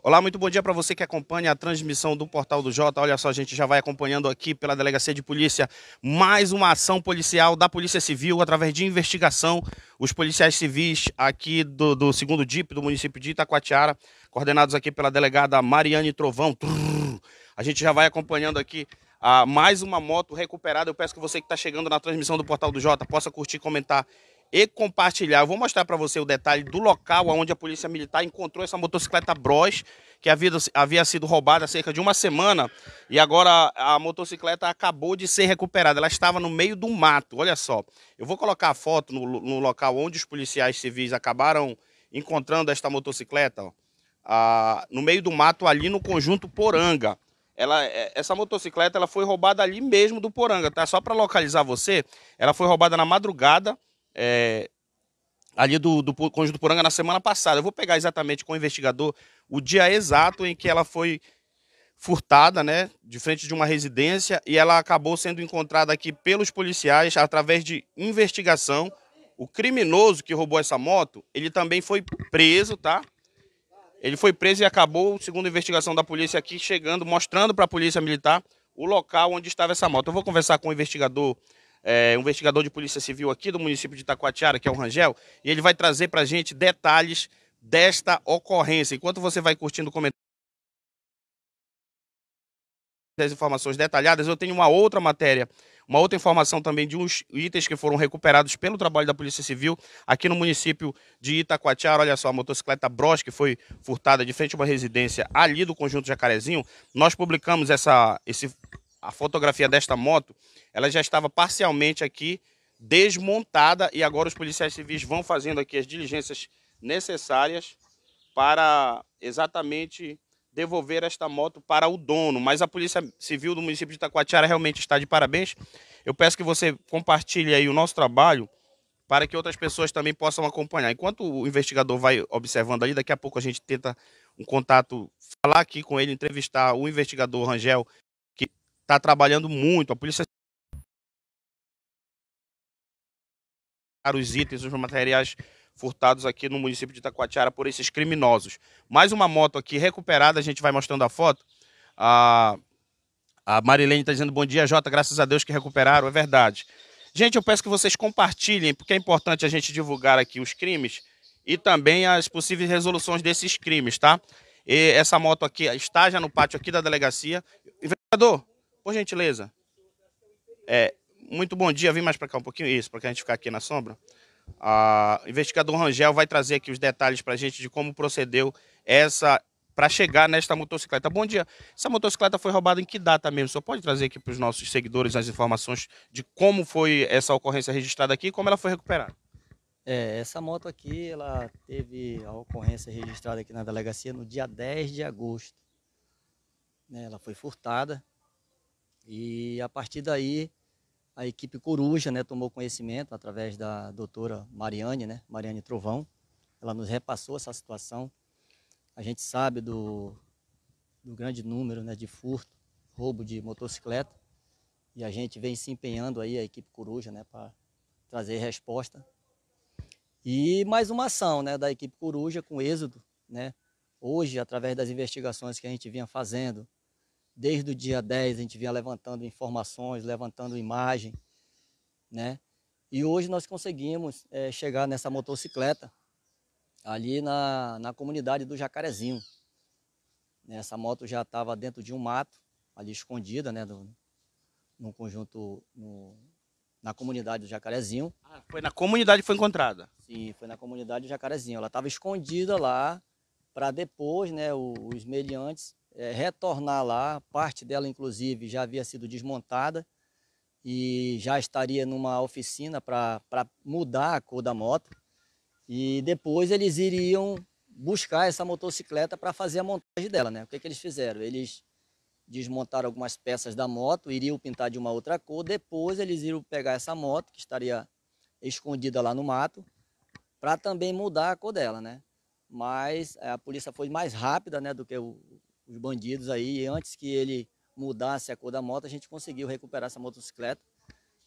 Olá, muito bom dia para você que acompanha a transmissão do Portal do Jota. Olha só, a gente já vai acompanhando aqui pela Delegacia de Polícia mais uma ação policial da Polícia Civil através de investigação. Os policiais civis aqui do, do segundo DIP do município de Itacoatiara, coordenados aqui pela delegada Mariane Trovão. A gente já vai acompanhando aqui a mais uma moto recuperada. Eu peço que você que está chegando na transmissão do Portal do Jota possa curtir, comentar e compartilhar. Eu vou mostrar para você o detalhe do local onde a Polícia Militar encontrou essa motocicleta Bros, que havia, havia sido roubada há cerca de uma semana e agora a motocicleta acabou de ser recuperada. Ela estava no meio do mato, olha só. Eu vou colocar a foto no, no local onde os policiais civis acabaram encontrando esta motocicleta, ó, no meio do mato ali no conjunto Poranga. Ela, é, essa motocicleta ela foi roubada ali mesmo do Poranga, tá? Só para localizar você, ela foi roubada na madrugada é, ali do, do Conjunto Poranga na semana passada. Eu vou pegar exatamente com o investigador o dia exato em que ela foi furtada, né, de frente de uma residência e ela acabou sendo encontrada aqui pelos policiais através de investigação. O criminoso que roubou essa moto, ele também foi preso, tá? Ele foi preso e acabou, segundo a investigação da polícia aqui, chegando, mostrando para a polícia militar o local onde estava essa moto. Eu vou conversar com o investigador é, um investigador de polícia civil aqui do município de Itacoatiara, que é o Rangel, e ele vai trazer para a gente detalhes desta ocorrência. Enquanto você vai curtindo o comentário as informações detalhadas, eu tenho uma outra matéria, uma outra informação também de uns itens que foram recuperados pelo trabalho da Polícia Civil aqui no município de Itacoatiara. Olha só, a motocicleta Bros, que foi furtada de frente a uma residência ali do Conjunto Jacarezinho. Nós publicamos essa, esse a fotografia desta moto, ela já estava parcialmente aqui desmontada e agora os policiais civis vão fazendo aqui as diligências necessárias para exatamente devolver esta moto para o dono. Mas a Polícia Civil do município de Itacoatiara realmente está de parabéns. Eu peço que você compartilhe aí o nosso trabalho para que outras pessoas também possam acompanhar. Enquanto o investigador vai observando ali, daqui a pouco a gente tenta um contato, falar aqui com ele, entrevistar o investigador Rangel, está trabalhando muito. A polícia os itens, os materiais furtados aqui no município de Itacoatiara por esses criminosos. Mais uma moto aqui recuperada, a gente vai mostrando a foto. A, a Marilene está dizendo bom dia, Jota, graças a Deus que recuperaram, é verdade. Gente, eu peço que vocês compartilhem, porque é importante a gente divulgar aqui os crimes e também as possíveis resoluções desses crimes, tá? E essa moto aqui está já no pátio aqui da delegacia. Vereador, por gentileza. É, muito bom dia. Vem mais para cá um pouquinho. Isso, para que a gente ficar aqui na sombra. o investigador Rangel vai trazer aqui os detalhes para a gente de como procedeu essa para chegar nesta motocicleta. Bom dia. Essa motocicleta foi roubada em que data mesmo? Só pode trazer aqui para os nossos seguidores as informações de como foi essa ocorrência registrada aqui e como ela foi recuperada. É, essa moto aqui, ela teve a ocorrência registrada aqui na delegacia no dia 10 de agosto. Né, ela foi furtada e a partir daí, a equipe Coruja né, tomou conhecimento através da doutora Mariane, né, Mariane Trovão. Ela nos repassou essa situação. A gente sabe do, do grande número né, de furto, roubo de motocicleta. E a gente vem se empenhando aí, a equipe Coruja, né, para trazer resposta. E mais uma ação né, da equipe Coruja com êxodo. Né? Hoje, através das investigações que a gente vinha fazendo, Desde o dia 10 a gente vinha levantando informações, levantando imagem, né? E hoje nós conseguimos é, chegar nessa motocicleta ali na, na comunidade do Jacarezinho. Né? Essa moto já estava dentro de um mato, ali escondida, né? no conjunto, no, na comunidade do Jacarezinho. Ah, foi na comunidade que foi encontrada? Sim, foi na comunidade do Jacarezinho. Ela estava escondida lá para depois, né, os meliantes é, retornar lá. Parte dela, inclusive, já havia sido desmontada e já estaria numa oficina para mudar a cor da moto. E depois eles iriam buscar essa motocicleta para fazer a montagem dela, né? O que, é que eles fizeram? Eles desmontaram algumas peças da moto, iriam pintar de uma outra cor. Depois eles iriam pegar essa moto, que estaria escondida lá no mato, para também mudar a cor dela, né? Mas é, a polícia foi mais rápida né, do que o, os bandidos aí. E antes que ele mudasse a cor da moto, a gente conseguiu recuperar essa motocicleta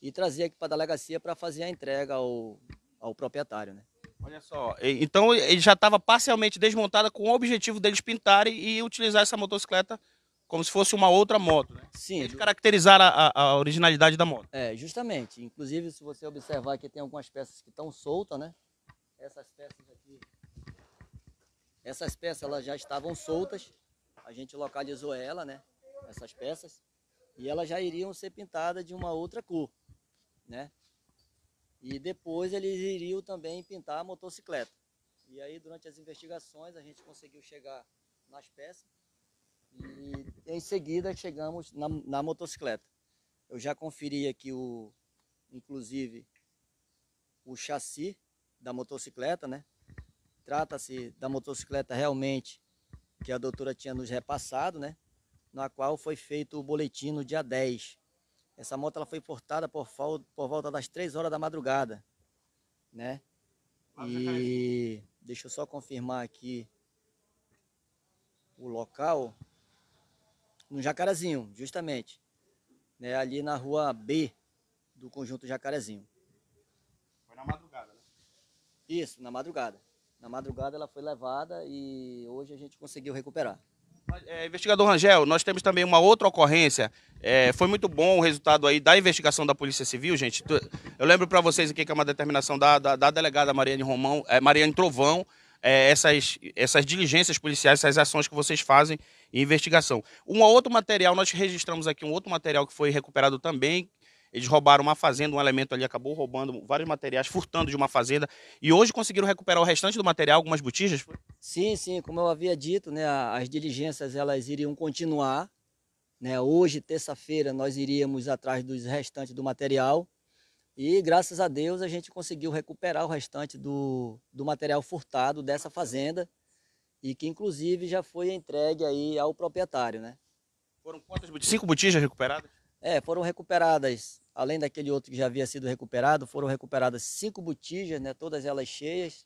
e trazer aqui para a delegacia para fazer a entrega ao, ao proprietário, né? Olha só, então ele já estava parcialmente desmontada com o objetivo deles pintarem e utilizar essa motocicleta como se fosse uma outra moto, né? Sim. Eles caracterizar a, a originalidade da moto. É, justamente. Inclusive, se você observar que tem algumas peças que estão soltas, né? Essas peças aqui... Essas peças elas já estavam soltas a gente localizou ela, né? Essas peças. E elas já iriam ser pintadas de uma outra cor, né? E depois eles iriam também pintar a motocicleta. E aí, durante as investigações, a gente conseguiu chegar nas peças. E em seguida, chegamos na, na motocicleta. Eu já conferi aqui, o, inclusive, o chassi da motocicleta, né? Trata-se da motocicleta realmente que a doutora tinha nos repassado, né? Na qual foi feito o boletim no dia 10. Essa moto ela foi portada por, por volta das 3 horas da madrugada, né? E deixa eu só confirmar aqui o local. No Jacarezinho, justamente. Né? Ali na rua B do conjunto Jacarezinho. Foi na madrugada, né? Isso, na madrugada. Na madrugada ela foi levada e hoje a gente conseguiu recuperar. É, investigador Rangel, nós temos também uma outra ocorrência. É, foi muito bom o resultado aí da investigação da Polícia Civil, gente. Eu lembro para vocês aqui que é uma determinação da, da, da delegada Mariane, Romão, é, Mariane Trovão, é, essas, essas diligências policiais, essas ações que vocês fazem em investigação. Um outro material, nós registramos aqui um outro material que foi recuperado também, eles roubaram uma fazenda, um elemento ali acabou roubando vários materiais, furtando de uma fazenda. E hoje conseguiram recuperar o restante do material, algumas botijas? Sim, sim. Como eu havia dito, né, as diligências elas iriam continuar. Né? Hoje, terça-feira, nós iríamos atrás dos restantes do material. E graças a Deus a gente conseguiu recuperar o restante do, do material furtado dessa fazenda e que inclusive já foi entregue aí ao proprietário, né? Foram quantas botijas? Cinco botijas recuperadas? É, foram recuperadas além daquele outro que já havia sido recuperado, foram recuperadas cinco botijas, né, todas elas cheias.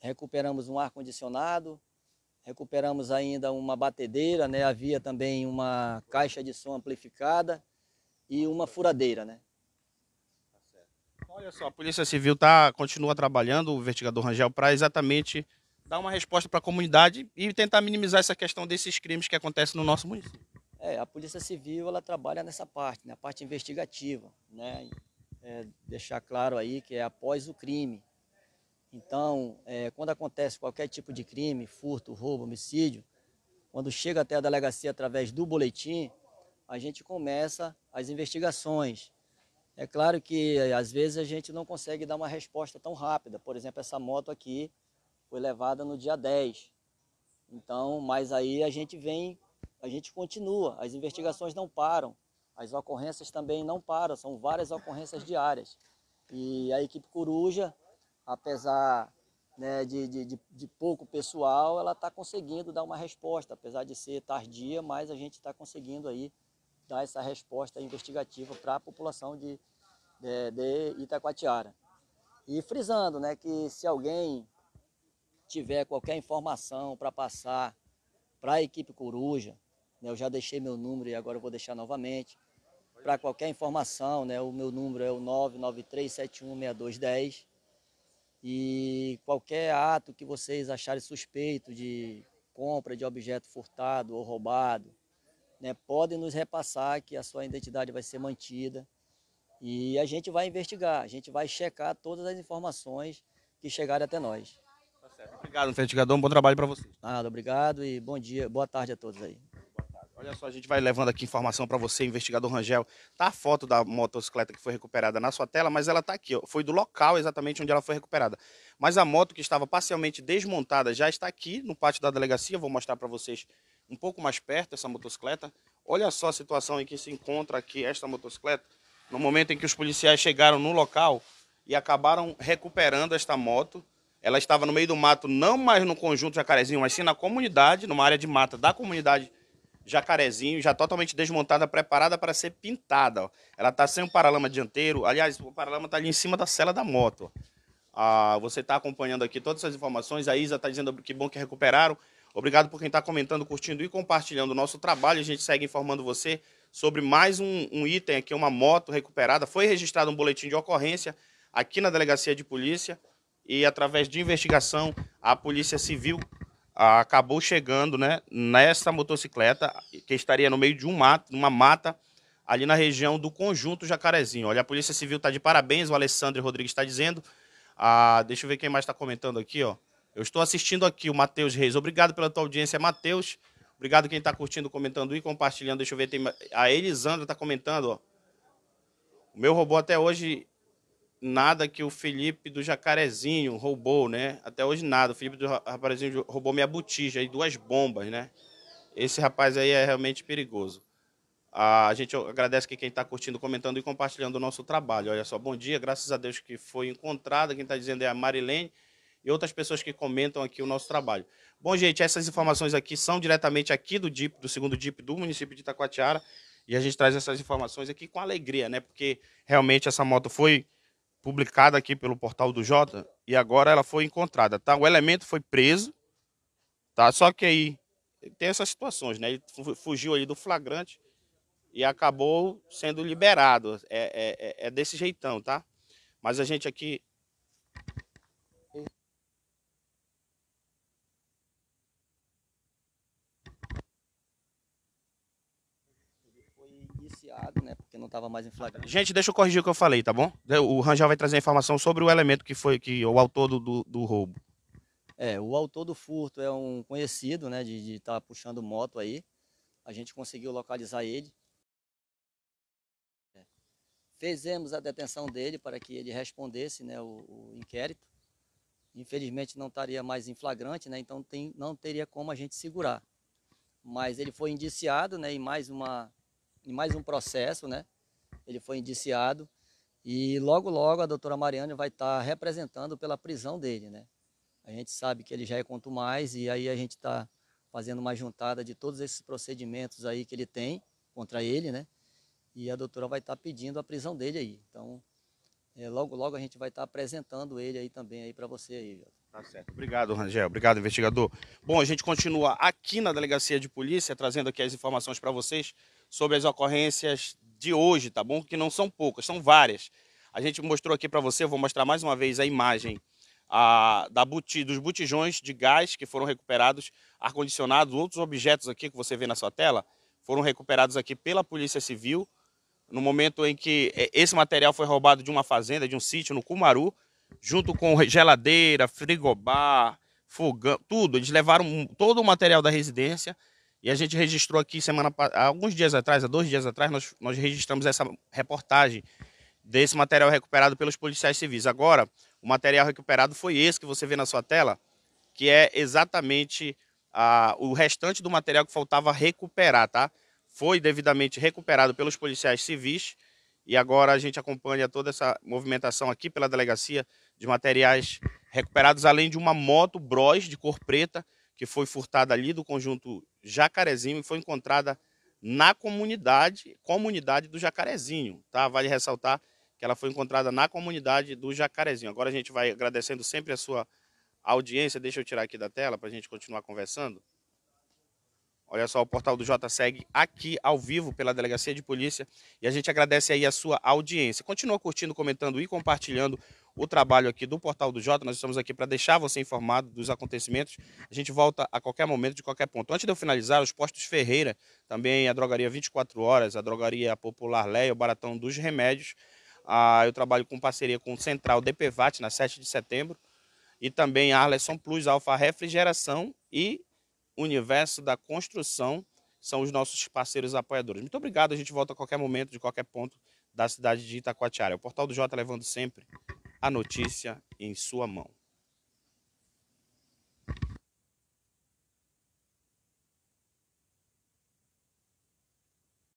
Recuperamos um ar-condicionado, recuperamos ainda uma batedeira, né, havia também uma caixa de som amplificada e uma furadeira. Né. Olha só, a Polícia Civil tá, continua trabalhando, o investigador Rangel, para exatamente dar uma resposta para a comunidade e tentar minimizar essa questão desses crimes que acontecem no nosso município. É, a Polícia Civil ela trabalha nessa parte, na né? parte investigativa, né? É, deixar claro aí que é após o crime. Então, é, quando acontece qualquer tipo de crime, furto, roubo, homicídio, quando chega até a delegacia através do boletim, a gente começa as investigações. É claro que às vezes a gente não consegue dar uma resposta tão rápida. Por exemplo, essa moto aqui foi levada no dia 10. Então, mas aí a gente vem a gente continua, as investigações não param, as ocorrências também não param, são várias ocorrências diárias. E a equipe Coruja, apesar né, de, de, de, pouco pessoal, ela está conseguindo dar uma resposta, apesar de ser tardia, mas a gente está conseguindo aí dar essa resposta investigativa para a população de, de, de Itacoatiara. E frisando né, que se alguém tiver qualquer informação para passar para a equipe Coruja, né? Eu já deixei meu número e agora vou deixar novamente. Para qualquer informação, né? o meu número é o 993716210. E qualquer ato que vocês acharem suspeito de compra de objeto furtado ou roubado, né, podem nos repassar que a sua identidade vai ser mantida e a gente vai investigar, a gente vai checar todas as informações que chegarem até nós. Tá certo. Obrigado, investigador. Um bom trabalho para vocês. Nada, obrigado e bom dia, boa tarde a todos aí. Olha só, a gente vai levando aqui informação para você, investigador Rangel. Tá a foto da motocicleta que foi recuperada na sua tela, mas ela tá aqui, ó. Foi do local exatamente onde ela foi recuperada. Mas a moto que estava parcialmente desmontada já está aqui no pátio da delegacia. Vou mostrar para vocês um pouco mais perto essa motocicleta. Olha só a situação em que se encontra aqui esta motocicleta. No momento em que os policiais chegaram no local e acabaram recuperando esta moto, ela estava no meio do mato, não mais no conjunto Jacarezinho, mas sim na comunidade, numa área de mata da comunidade jacarezinho, já totalmente desmontada, preparada para ser pintada. Ó. Ela está sem o paralama dianteiro. Aliás, o paralama está ali em cima da cela da moto. Ah, você está acompanhando aqui todas essas informações. A Isa está dizendo que bom que recuperaram. Obrigado por quem está comentando, curtindo e compartilhando o nosso trabalho. A gente segue informando você sobre mais um, um item aqui, uma moto recuperada. Foi registrado um boletim de ocorrência aqui na Delegacia de Polícia e através de investigação a Polícia Civil acabou chegando né, nessa motocicleta, que estaria no meio de um mato, uma mata, ali na região do Conjunto Jacarezinho. Olha, a Polícia Civil está de parabéns, o Alessandro Rodrigues está dizendo. Ah, deixa eu ver quem mais está comentando aqui. ó. Eu estou assistindo aqui o Matheus Reis. Obrigado pela tua audiência, Matheus. Obrigado quem está curtindo, comentando e compartilhando. Deixa eu ver, tem... a Elisandra está comentando. Ó. O meu robô até hoje nada que o Felipe do Jacarezinho roubou, né? Até hoje nada. O Felipe do Jacarezinho roubou minha botija e duas bombas, né? Esse rapaz aí é realmente perigoso. A gente agradece que quem está curtindo, comentando e compartilhando o nosso trabalho. Olha só, bom dia, graças a Deus que foi encontrada. Quem está dizendo é a Marilene e outras pessoas que comentam aqui o nosso trabalho. Bom, gente, essas informações aqui são diretamente aqui do DIP, do segundo DIP do município de Itacoatiara. E a gente traz essas informações aqui com alegria, né? Porque realmente essa moto foi publicada aqui pelo portal do Jota, e agora ela foi encontrada, tá? O elemento foi preso, tá? Só que aí tem essas situações, né? Ele fugiu ali do flagrante e acabou sendo liberado. É, é, é, é desse jeitão, tá? Mas a gente aqui indiciado, né? Porque não estava mais em flagrante. Gente, deixa eu corrigir o que eu falei, tá bom? O Rangel vai trazer a informação sobre o elemento que foi que o autor do, do, do roubo. É, o autor do furto é um conhecido, né? De estar tá puxando moto aí. A gente conseguiu localizar ele. É. Fizemos a detenção dele para que ele respondesse né, o, o inquérito. Infelizmente não estaria mais em flagrante, né, então tem, não teria como a gente segurar mas ele foi indiciado né, em mais uma em mais um processo, né? Ele foi indiciado e logo, logo a doutora Mariana vai estar tá representando pela prisão dele, né? A gente sabe que ele já é mais e aí a gente está fazendo uma juntada de todos esses procedimentos aí que ele tem contra ele, né? E a doutora vai estar tá pedindo a prisão dele aí. Então, é, logo, logo a gente vai estar tá apresentando ele aí também aí para você aí, Jota. Tá certo. Obrigado, Rangel. Obrigado, investigador. Bom, a gente continua aqui na Delegacia de Polícia, trazendo aqui as informações para vocês sobre as ocorrências de hoje, tá bom? Que não são poucas, são várias. A gente mostrou aqui para você, eu vou mostrar mais uma vez a imagem a, da buti, dos botijões de gás que foram recuperados, ar-condicionado, outros objetos aqui que você vê na sua tela, foram recuperados aqui pela Polícia Civil, no momento em que é, esse material foi roubado de uma fazenda, de um sítio no Cumaru, junto com geladeira, frigobar, fogão, tudo. Eles levaram todo o material da residência e a gente registrou aqui semana alguns dias atrás, há dois dias atrás, nós, nós registramos essa reportagem desse material recuperado pelos policiais civis. Agora, o material recuperado foi esse que você vê na sua tela, que é exatamente ah, o restante do material que faltava recuperar, tá? Foi devidamente recuperado pelos policiais civis e agora a gente acompanha toda essa movimentação aqui pela delegacia de materiais recuperados, além de uma moto Bros de cor preta que foi furtada ali do conjunto Jacarezinho e foi encontrada na comunidade, comunidade do Jacarezinho, tá? Vale ressaltar que ela foi encontrada na comunidade do Jacarezinho. Agora a gente vai agradecendo sempre a sua audiência. Deixa eu tirar aqui da tela para a gente continuar conversando. Olha só, o portal do J segue aqui ao vivo pela Delegacia de Polícia e a gente agradece aí a sua audiência. Continua curtindo, comentando e compartilhando o trabalho aqui do Portal do Jota. Nós estamos aqui para deixar você informado dos acontecimentos. A gente volta a qualquer momento, de qualquer ponto. Antes de eu finalizar, os postos Ferreira, também a drogaria 24 horas, a drogaria Popular Leia, o Baratão dos Remédios. Ah, eu trabalho com parceria com o Central DPVAT na 7 de setembro. E também a Arleson Plus, Alfa Refrigeração e Universo da Construção são os nossos parceiros apoiadores. Muito obrigado, a gente volta a qualquer momento, de qualquer ponto da cidade de Itacoatiara. O Portal do Jota levando sempre a notícia em sua mão.